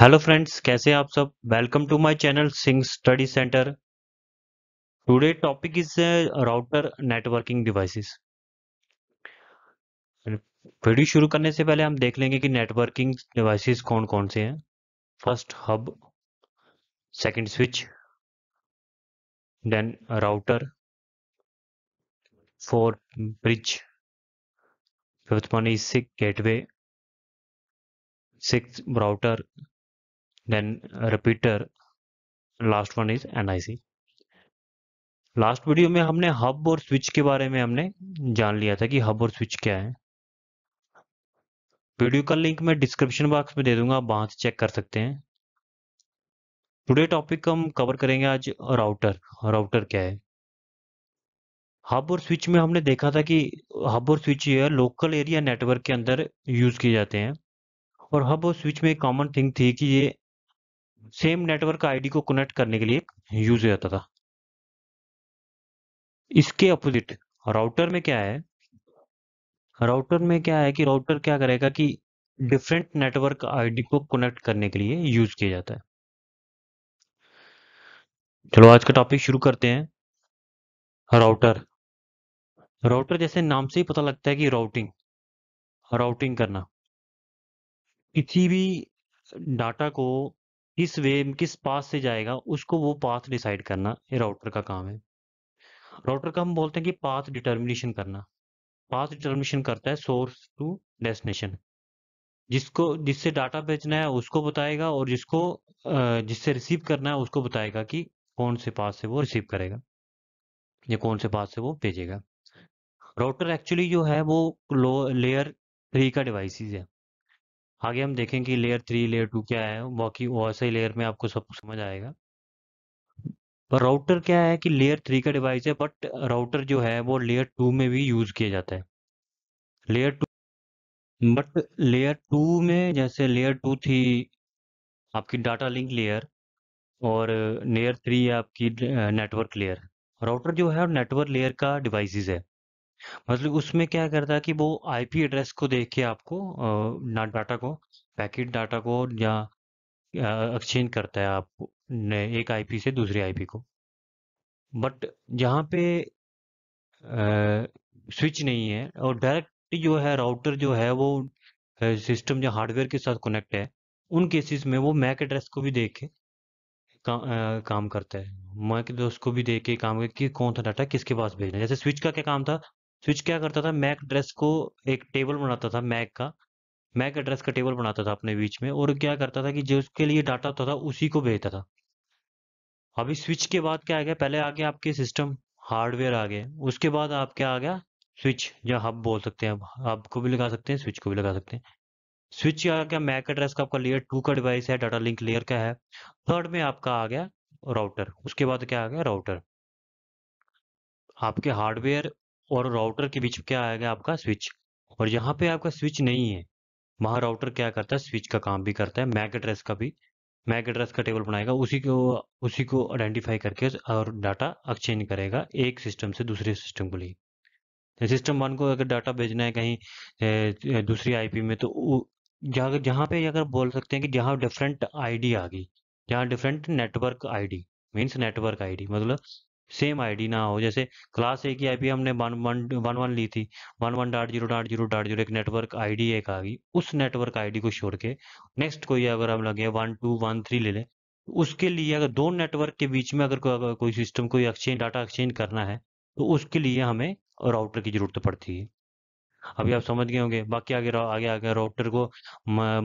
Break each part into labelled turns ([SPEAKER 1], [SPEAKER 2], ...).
[SPEAKER 1] hello friends कैसे आप सब welcome to my channel Singh study centre today topic is router networking devices video शुरू करने से पहले हम देख लेंगे कि नेटवर्किंग डिवाइसेस कौन कौन से हैं first hub second switch then router four bridge fifth one is gateway six router then repeater last one is NIC last video में हमने हब और स्विच के बारे में हमने जान लिया था कि हब और स्विच क्या है वीडियो का लिंक मैं डिस्क्रिप्शन बॉक्स में दे दूंगा वहां से चेक कर सकते हैं टुडे टॉपिक हम कवर करेंगे आज राउटर राउटर क्या है हब और स्विच में हमने देखा था कि हब और स्विच ये लोकल एरिया नेटवर्क के अंदर यूज किए जाते हैं और हब और स्विच में एक कॉमन थिंग थी कि ये सेम नेटवर्क आईडी को कनेक्ट करने के लिए यूज हो जाता था इसके अपोजिट राउटर में क्या है राउटर में क्या है कि राउटर क्या करेगा कि डिफरेंट नेटवर्क आईडी को कनेक्ट करने के लिए यूज किया जाता है चलो आज का टॉपिक शुरू करते हैं राउटर राउटर जैसे नाम से ही पता लगता है कि राउटिंग राउटिंग करना किसी भी डाटा को किस वे किस पास से जाएगा उसको वो पाथ डिसाइड करना ये राउटर का काम है राउटर का हम बोलते हैं कि पाथ डिटर्मिनेशन करना पाथ डिटर्मिनेशन करता है सोर्स टू डेस्टिनेशन जिसको जिससे डाटा भेजना है उसको बताएगा और जिसको जिससे रिसीव करना है उसको बताएगा कि कौन से पास से वो रिसीव करेगा या कौन से पास से वो भेजेगा राउटर एक्चुअली जो है वो लेयर थ्री का डिवाइसेस है आगे हम देखें कि लेयर थ्री लेयर टू क्या है बाकी वैसे ही लेयर में आपको सब कुछ समझ आएगा पर राउटर क्या है कि लेयर थ्री का डिवाइस है बट राउटर जो है वो लेयर टू में भी यूज़ किया जाता है layer two but layer two में जैसे लेयर टू थी आपकी डाटा लिंक लेयर और लेयर थ्री है आपकी नेटवर्क लेयर राउटर जो है नेटवर्क लेयर का डिवाइसेस है मतलब उसमें क्या करता है कि वो आईपी एड्रेस को देख के आपको ना डाटा को पैकेट डाटा को या एक्सचेंज करता है आपको एक आईपी से दूसरी आईपी को बट यहाँ पे स्विच नहीं है और डायरेक्ट जो है राउटर जो है वो सिस्टम जो हार्डवेयर के साथ कनेक्ट है उन केसेस में वो मैक एड्रेस को भी देख के का, काम करता है मैक एड्रेस को भी देख के काम कि कौन सा डाटा किसके पास भेजना है जैसे स्विच का क्या काम था स्विच क्या करता था मैक एड्रेस को एक टेबल बनाता था मैक का मैक एड्रेस का टेबल बनाता था अपने बीच में और क्या करता था कि जो उसके लिए डाटा होता था उसी को भेजता था अभी स्विच के बाद क्या आ गया पहले आ गया आपके सिस्टम हार्डवेयर आ गए उसके बाद आप क्या आ गया स्विच या हब बोल सकते हैं हब को भी लगा सकते हैं स्विच को भी लगा सकते हैं स्विच आ गया मैक एड्रेस का आपका लेयर टू का डिवाइस है डाटा लिंक लेयर का है थर्ड में आपका आ गया राउटर उसके बाद क्या आ गया राउटर आपके हार्डवेयर और राउटर के बीच क्या आएगा आपका स्विच और यहाँ पे आपका स्विच नहीं है वहाँ राउटर क्या करता है स्विच का काम भी करता है मैक एड्रेस का भी मैक एड्रेस का टेबल बनाएगा उसी को उसी को आइडेंटिफाई करके और डाटा एक्सचेंज करेगा एक सिस्टम से दूसरे सिस्टम को लिए सिस्टम तो वन को अगर डाटा भेजना है कहीं दूसरी आईपी में तो जहाँ जहाँ पे अगर बोल सकते हैं कि जहाँ डिफरेंट आईडी आ गई जहाँ different network ID means network ID मतलब सेम आईडी ना हो जैसे क्लास ए की आईपी हमने वन वन वन वन ली थी one one dot zero dot zero dot zero एक नेटवर्क आईडी एक आ गई उस नेटवर्क आईडी को छोड़ के नेक्स्ट कोई अगर हम लगे वन टू वन थ्री ले लें उसके लिए अगर दो नेटवर्क के बीच में अगर को, कोई सिस्टम कोई एक्सचेंज डाटा एक्सचेंज करना है तो उसके लिए हमें राउटर की जरूरत पड़ती है अभी आप समझ गए होंगे बाकी आगे आगे आगे राउटर को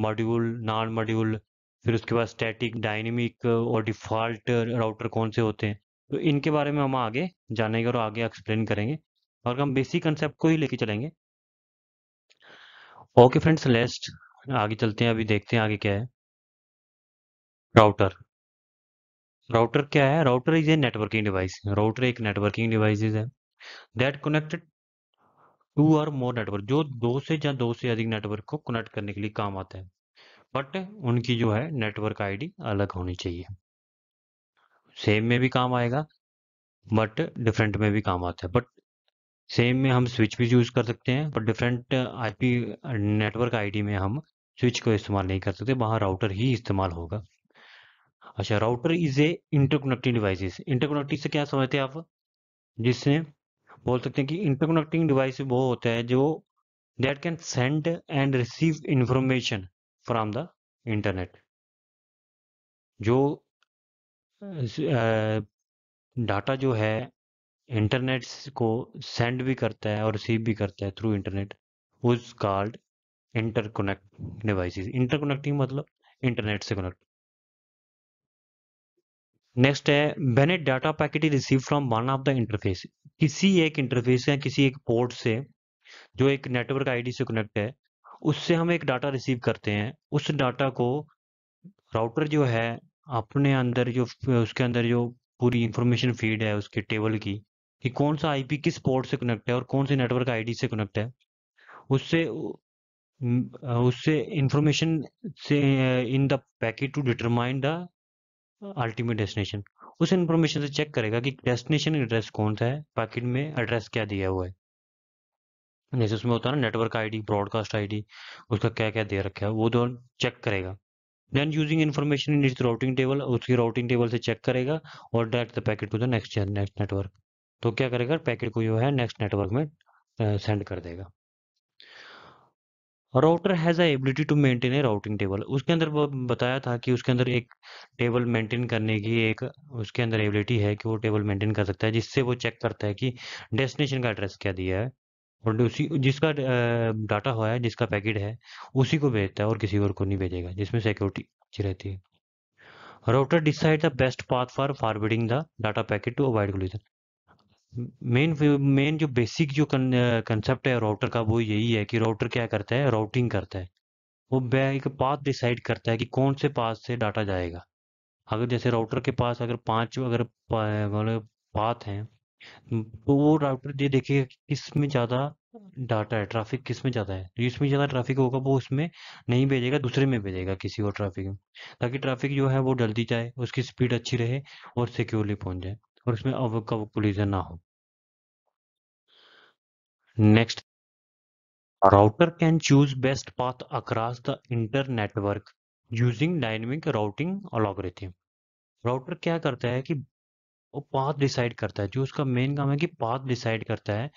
[SPEAKER 1] मॉड्यूल नॉन मॉड्यूल फिर उसके बाद स्टैटिक डायनेमिक और डिफॉल्ट राउटर कौन से होते हैं तो इनके बारे में हम आगे जानेंगे और आगे एक्सप्लेन करेंगे और हम बेसिक कंसेप्ट को ही लेके चलेंगे ओके फ्रेंड्स लेस्ट आगे चलते हैं अभी देखते हैं आगे क्या है राउटर राउटर क्या है router is a networking device router एक नेटवर्किंग डिवाइस है दैट कनेक्टेड टू और मोर नेटवर्क जो दो से या दो से अधिक नेटवर्क को कनेक्ट करने के लिए काम आता है बट उनकी जो है नेटवर्क आईडी अलग होनी चाहिए सेम में भी काम आएगा बट डिफरेंट में भी काम आता है बट सेम में हम स्विच भी यूज़ कर सकते हैं but different IP network ID में हम स्विच को इस्तेमाल नहीं कर सकते वहां राउटर ही इस्तेमाल होगा अच्छा router is a interconnecting devices interconnecting से क्या समझते हैं आप जिससे बोल सकते हैं कि इंटरकनेक्टिंग डिवाइस वो होता है जो that can send and receive information from the internet जो डाटा जो है इंटरनेट को सेंड भी करता है और रिसीव भी करता है थ्रू इंटरनेट उस कार्ड इंटरकोनेक्ट डिवाइसेस इंटरकोनेक्टिंग मतलब इंटरनेट से कनेक्ट नेक्स्ट है when data packet is receive from one of the interface किसी एक इंटरफेस या किसी एक पोर्ट से जो एक नेटवर्क आईडी से कनेक्ट है उससे हम एक डाटा रिसीव करते हैं उस डाटा को राउटर जो है अपने अंदर जो उसके अंदर जो पूरी इंफॉर्मेशन फीड है उसके टेबल की कि कौन सा आईपी किस पोर्ट से कनेक्ट है और कौन से नेटवर्क आईडी से कनेक्ट है उससे उससे इंफॉर्मेशन से in the packet to determine the ultimate destination उस इंफॉर्मेशन से चेक करेगा कि डेस्टिनेशन एड्रेस कौन सा है पैकेट में एड्रेस क्या दिया हुआ है जैसे उसमें होता है ना नेटवर्क आईडी ब्रॉडकास्ट आईडी उसका क्या क्या दे रखा है वो तो चेक करेगा then using information in its routing table उसकी राउटिंग टेबल से चेक करेगा और direct the packet to the next next network तो क्या करेगा पैकेट को जो है नेक्स्ट नेटवर्क में सेंड कर देगा router has ability to maintain a routing table उसके अंदर बताया था कि उसके अंदर एक टेबल मेंटेन करने की एक उसके अंदर एबिलिटी है कि वो टेबल मेंटेन कर सकता है जिससे वो चेक करता है कि डेस्टिनेशन का एड्रेस क्या दिया है और उसी जिसका डाटा हुआ है जिसका पैकेट है उसी को भेजता है और किसी और को नहीं भेजेगा जिसमें सिक्योरिटी अच्छी रहती है router decide the best path for forwarding the data packet to avoid collision main main जो बेसिक जो कंसेप्ट है राउटर का वो यही है कि राउटर क्या करता है राउटिंग करता है वो एक पाथ डिसाइड करता है कि कौन से पाथ से डाटा जाएगा अगर जैसे राउटर के पास अगर पांच अगर पाथ मतलब, हैं तो वो राउटर ये देखेगा कि किस में ज़्यादा डाटा है ट्रैफिक किस में ज़्यादा है तो जिसमें ज़्यादा ट्रैफिक होगा वो उसमें नहीं भेजेगा दूसरे में भेजेगा किसी और ट्रैफिक में ताकि ट्रैफिक जो है वो जल्दी जाए उसकी स्पीड अच्छी रहे और सिक्योरली पहुंच जाए और उसमें अवक का कोलिजन ना हो next router can choose best path across the inter network using dynamic routing algorithm router क्या करता है कि वो पाथ डिसाइड करता है जो उसका मेन काम है कि पाथ डिसाइड करता है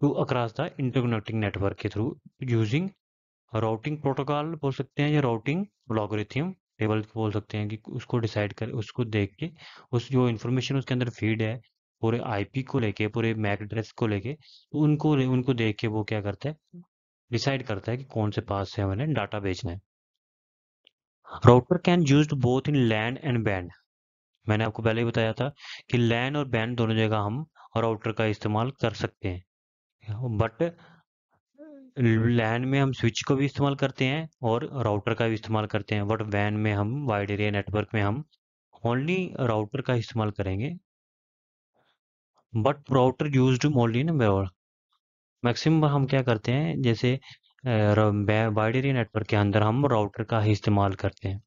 [SPEAKER 1] to across the interconnecting network के थ्रू यूजिंग राउटिंग प्रोटोकॉल बोल सकते हैं या राउटिंग ब्लॉगरिथियम टेबल बोल सकते हैं कि उसको डिसाइड कर उसको देख के उस जो इन्फॉर्मेशन उसके अंदर फीड है पूरे आईपी को लेके पूरे मैक एड्रेस को लेके तो उनको उनको देख के वो क्या करता है डिसाइड करता है कि कौन से पास से हमें डाटा भेजना है router can use both in LAN and बैंड मैंने आपको पहले ही बताया था कि लैन और बैंड दोनों जगह हम राउटर का इस्तेमाल कर सकते हैं बट लैन में हम स्विच को भी इस्तेमाल करते हैं और राउटर का भी इस्तेमाल करते हैं बट वैन में हम वाइड एरिया नेटवर्क में हम ओनली राउटर का इस्तेमाल करेंगे but router use only maximum हम क्या करते हैं जैसे वाइड एरिया नेटवर्क के अंदर हम राउटर का ही इस्तेमाल करते हैं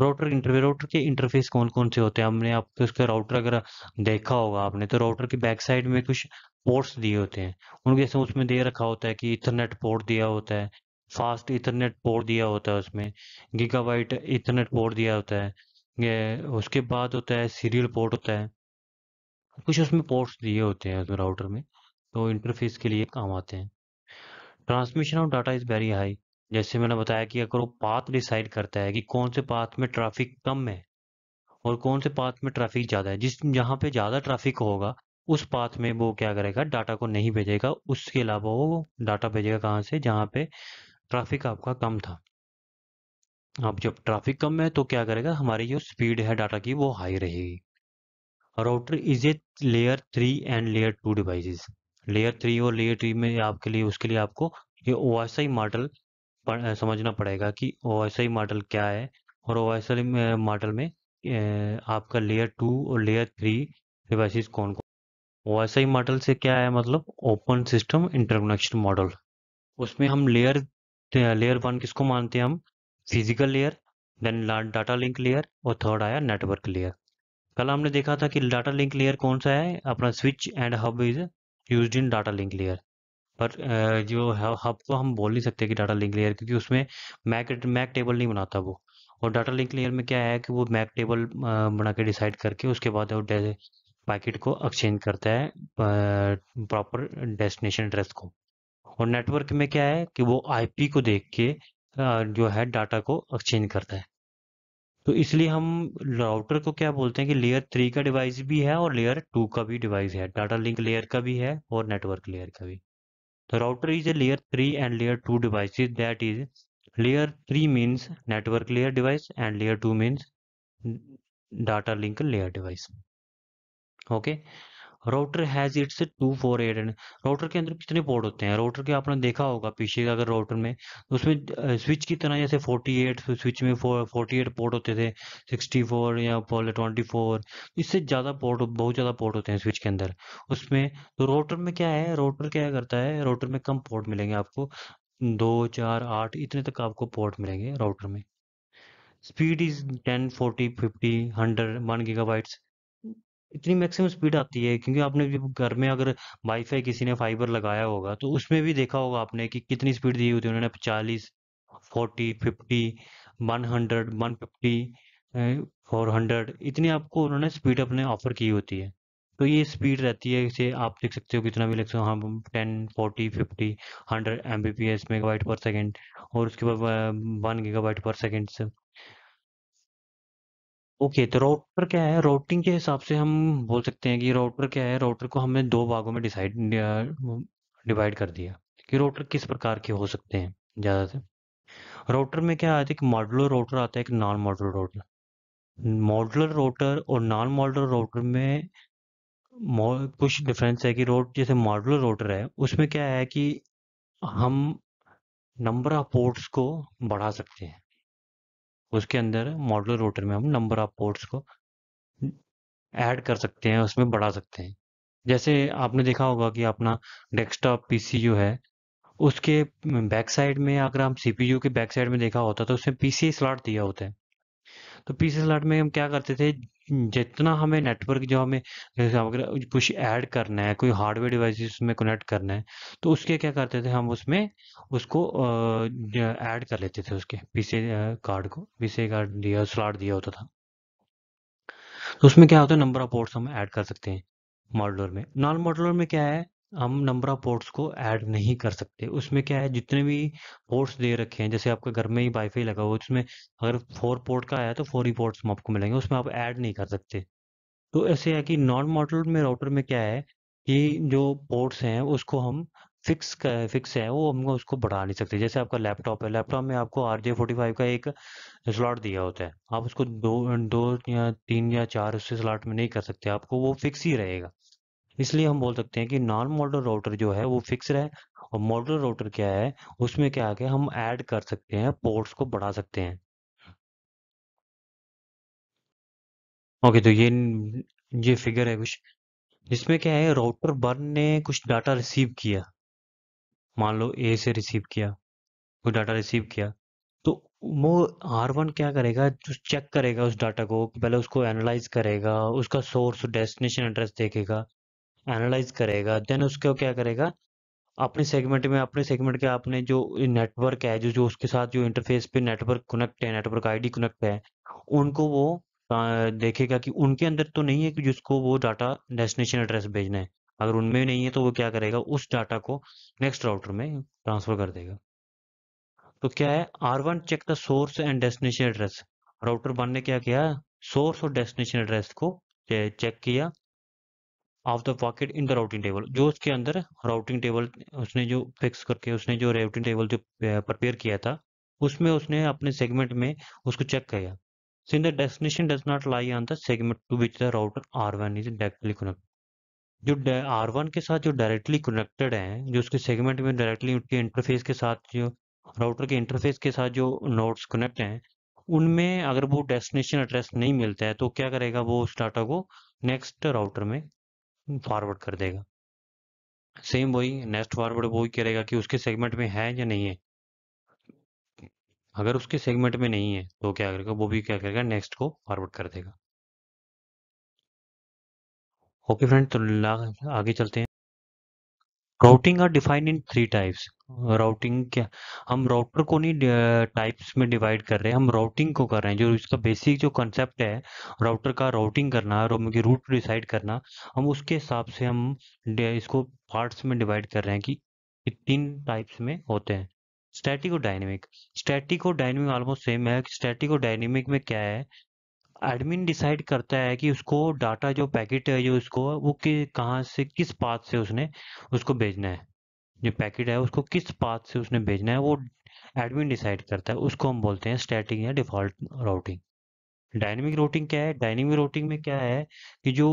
[SPEAKER 1] राउटर इंटरफेस राउटर के इंटरफेस कौन कौन से होते हैं हमने आपको उसका राउटर अगर देखा होगा आपने तो राउटर के बैक साइड में कुछ पोर्ट्स दिए होते हैं उनके जैसे उसमें दे रखा होता है कि इथरनेट पोर्ट दिया होता है फास्ट इथरनेट पोर्ट दिया होता है उसमें गीगाबाइट इथरनेट पोर्ट दिया होता है उसके बाद होता है सीरियल पोर्ट होता है कुछ उसमें पोर्ट्स दिए होते हैं उसमें राउटर में तो इंटरफेस के लिए काम आते हैं transmission of data is very high जैसे मैंने बताया कि अगर वो पाथ डिसाइड करता है कि कौन से पाथ में ट्रैफिक कम है और कौन से पाथ में ट्रैफिक ज़्यादा है जिस जहां पे ज़्यादा ट्रैफिक होगा उस पाथ में वो क्या करेगा डाटा को नहीं भेजेगा उसके अलावा वो डाटा भेजेगा कहाँ से जहां पे ट्रैफिक आपका कम था अब जब ट्रैफिक कम है तो क्या करेगा हमारी जो स्पीड है डाटा की वो हाई रहेगी router is a layer three and layer two devices layer three और लेयर थ्री में आपके लिए उसके लिए आपको ये ओ मॉडल पढ़, समझना पड़ेगा कि ओ मॉडल क्या है और ओ मॉडल में आपका लेयर टू और लेयर थ्री डिवाइसिस कौन कौन ओ मॉडल से क्या है मतलब ओपन सिस्टम इंटरकनेक्शन मॉडल उसमें हम लेयर लेयर वन किसको मानते हैं हम physical layer then data link layer और थर्ड आया नेटवर्क लेयर कल हमने देखा था कि डाटा लिंक लेयर कौन सा है अपना switch and hub is use in data link layer पर जो हब को तो हम बोल नहीं सकते कि डाटा लिंक लेयर क्योंकि उसमें मैक मैक टेबल नहीं बनाता वो और डाटा लिंक लेयर में क्या है कि वो मैक टेबल बना के डिसाइड करके उसके बाद वो पैकेट को एक्सचेंज करता है प्रॉपर डेस्टिनेशन एड्रेस को और नेटवर्क में क्या है कि वो आईपी को देख के जो है डाटा को एक्सचेंज करता है तो इसलिए हम राउटर को क्या बोलते हैं कि लेयर थ्री का डिवाइस भी है और लेयर टू का भी डिवाइस है डाटा लिंक लेयर का भी है और नेटवर्क लेयर का भी The router is a layer 3 and layer 2 devices that is layer 3 means network layer device and layer 2 means data link layer device okay router has its two four eight and router के अंदर कितने port होते हैं router के आपने देखा होगा पीछे का अगर राउटर में तो उसमें स्विच की तरह जैसे फोर्टी एट स्विच में फोर्टी एट पोर्ट होते थे सिक्सटी फोर या बोले ट्वेंटी फोर इससे ज़्यादा पोर्ट बहुत ज़्यादा पोर्ट होते हैं स्विच के अंदर उसमें तो राउटर में क्या है राउटर क्या करता है राउटर में कम पोर्ट मिलेंगे आपको दो चार आठ इतने तक आपको पोर्ट मिलेंगे राउटर में speed is ten forty fifty hundred one giga bytes इतनी मैक्सिमम स्पीड आती है क्योंकि आपने भी घर में अगर वाईफाई किसी ने फाइबर लगाया होगा तो उसमें भी देखा होगा आपने कि कितनी स्पीड दी हुई थी उन्होंने चालीस forty fifty one hundred one fifty four hundred इतनी आपको उन्होंने स्पीड अपने ऑफर की होती है तो ये स्पीड रहती है इसे आप देख सकते हो कितना भी लग सकते हो हाँ ten forty fifty hundred M B P S mega per second और उसके बाद वन गीगा पर सेकेंड से ओके तो राउटर क्या है राउटिंग के हिसाब से हम बोल सकते हैं कि राउटर क्या है राउटर को हमने दो भागों में डिसाइड डिवाइड कर दिया कि राउटर किस प्रकार के हो सकते हैं ज्यादा से राउटर में क्या आता है एक मॉडुलर राउटर आता है एक non modular router modular router और नॉन मॉडुलर राउटर में कुछ डिफरेंस है कि रोट जैसे मॉडुलर राउटर है उसमें क्या है कि हम नंबर ऑफ पोर्ट्स को बढ़ा सकते हैं उसके अंदर मॉडल रोटर में हम नंबर ऑफ पोर्ट्स को ऐड कर सकते हैं उसमें बढ़ा सकते हैं जैसे आपने देखा होगा कि अपना डेस्कटॉप जो है उसके बैक साइड में अगर हम सीपीयू के बैक साइड में देखा होता तो उसमें पीसीए स्लॉट दिया होता है तो पीसीए स्लॉट में हम क्या करते थे जितना हमें नेटवर्क जो हमें अगर कुछ ऐड करना है कोई हार्डवेयर डिवाइस में कनेक्ट करना है तो उसके क्या करते थे हम उसमें उसको ऐड कर लेते थे उसके पीसी कार्ड को पीसी कार्ड दिया स्लॉट दिया होता था तो उसमें क्या होता है नंबर ऑफ पोर्ट्स हम ऐड कर सकते हैं मॉडलर में नॉन मॉडलर में क्या है हम नंबर ऑफ पोर्ट्स को ऐड नहीं कर सकते उसमें क्या है जितने भी पोर्ट्स दे रखे हैं जैसे आपका घर में ही वाईफाई लगा हुआ है उसमें अगर फोर पोर्ट का आया तो फोर ही पोर्ट्स आपको मिलेंगे उसमें आप ऐड नहीं कर सकते तो ऐसे है कि नॉन मॉडल में राउटर में क्या है कि जो पोर्ट्स हैं उसको हम फिक्स फिक्स है वो हम उसको बढ़ा नहीं सकते जैसे आपका लैपटॉप है लैपटॉप में आपको आर जे फोर्टी फाइव का एक स्लॉट दिया होता है आप उसको दो दो या तीन या चार उससे स्लॉट में नहीं कर सकते आपको वो फिक्स ही रहेगा इसलिए हम बोल सकते हैं कि नॉन मॉडल राउटर जो है वो फिक्स है और मॉडल राउटर क्या है उसमें क्या आगे हम ऐड कर सकते हैं पोर्ट्स को बढ़ा सकते हैं ओके तो ये ये फिगर है कुछ जिसमें क्या है राउटर बर्न ने कुछ डाटा रिसीव किया मान लो ए से रिसीव किया कुछ डाटा रिसीव किया तो वो आर वन क्या करेगा जो चेक करेगा उस डाटा को पहले उसको एनालाइज करेगा उसका सोर्स डेस्टिनेशन एड्रेस देखेगा एनालाइज करेगा देन उसको क्या करेगा अपने सेगमेंट में अपने सेगमेंट के आपने जो नेटवर्क है जो जो उसके साथ जो इंटरफेस पे नेटवर्क कनेक्ट है नेटवर्क आईडी कनेक्ट है उनको वो देखेगा कि उनके अंदर तो नहीं है कि जिसको वो डाटा डेस्टिनेशन एड्रेस भेजना है अगर उनमें भी नहीं है तो वो क्या करेगा उस डाटा को नेक्स्ट राउटर में ट्रांसफर कर देगा तो क्या है R one check the source and destination address router one ने क्या किया सोर्स और डेस्टिनेशन एड्रेस को चेक किया of the packet in the routing table जो उसके अंदर राउटिंग टेबल उसने जो फिक्स करके उसने जो राउटिंग टेबल जो प्रिपेयर किया था उसमें उसने अपने सेगमेंट में उसको चेक किया since the destination does not lie on the segment to which the router R one is directly connect जो आर वन के साथ जो डायरेक्टली कनेक्टेड है जो उसके सेगमेंट में डायरेक्टली उसके इंटरफेस के साथ जो राउटर के इंटरफेस के साथ जो नोड्स कनेक्ट हैं उनमें अगर वो डेस्टिनेशन एड्रेस नहीं मिलता है तो क्या करेगा वो उस डाटा को नेक्स्ट राउटर में फॉरवर्ड कर देगा सेम वही नेक्स्ट फॉरवर्ड वही करेगा कि उसके सेगमेंट में है या नहीं है अगर उसके सेगमेंट में नहीं है तो क्या करेगा वो भी क्या करेगा नेक्स्ट को फॉरवर्ड कर देगा ओके फ्रेंड तो आगे चलते हैं routing are defined in three types routing क्या हम राउटर को नहीं टाइप्स में डिवाइड कर रहे हैं हम राउटिंग को कर रहे हैं जो इसका बेसिक जो कंसेप्ट है राउटर का राउटिंग करना और उनकी रूट डिसाइड करना हम उसके हिसाब से हम इसको पार्ट्स में डिवाइड कर रहे हैं कि तीन टाइप्स में होते हैं स्टैटिक और डायनेमिक स्टैटिक और डायनेमिक ऑलमोस्ट सेम है स्टैटिक और डायनेमिक में क्या है एडमिन डिसाइड करता है कि उसको डाटा जो पैकेट है जो उसको वो कि कहाँ से किस पाथ से उसने उसको भेजना है जो पैकेट है उसको किस पाथ से उसने भेजना है वो एडमिन डिसाइड करता है उसको हम बोलते हैं स्टैटिक या डिफॉल्ट राउटिंग डायनेमिक राउटिंग क्या है डायनेमिक राउटिंग में क्या है कि जो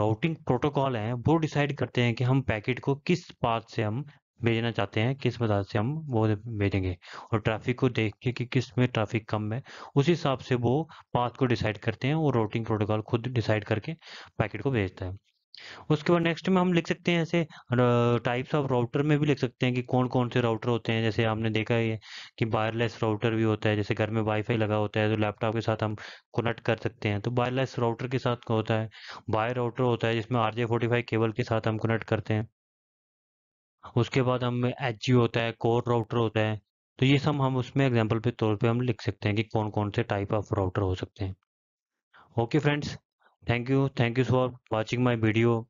[SPEAKER 1] राउटिंग प्रोटोकॉल है वो डिसाइड करते हैं कि हम पैकेट को किस पाथ से हम भेजना चाहते हैं किस मदद से हम वो भेजेंगे और ट्रैफिक को देख के कि किस में ट्रैफिक कम है उस हिसाब से वो पाथ को डिसाइड करते हैं और रोटिंग प्रोटोकॉल खुद डिसाइड करके पैकेट को भेजता है उसके बाद नेक्स्ट में हम लिख सकते हैं ऐसे टाइप्स ऑफ राउटर में भी लिख सकते हैं कि कौन कौन से राउटर होते हैं जैसे आपने देखा ही है कि वायरलेस राउटर भी होता है जैसे घर में वाईफाई लगा होता है तो लैपटॉप के साथ हम कनेक्ट कर सकते हैं तो वायरलेस राउटर के साथ होता है वायर राउटर होता है जिसमें आर जे केबल के साथ हम कनेक्ट करते हैं उसके बाद हम एच होता है कोर राउटर होता है तो ये सब हम उसमें एग्जाम्पल के तौर पे हम लिख सकते हैं कि कौन कौन से टाइप ऑफ राउटर हो सकते हैं okay friends thank you thank you for watching my video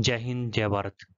[SPEAKER 1] जय हिंद जय भारत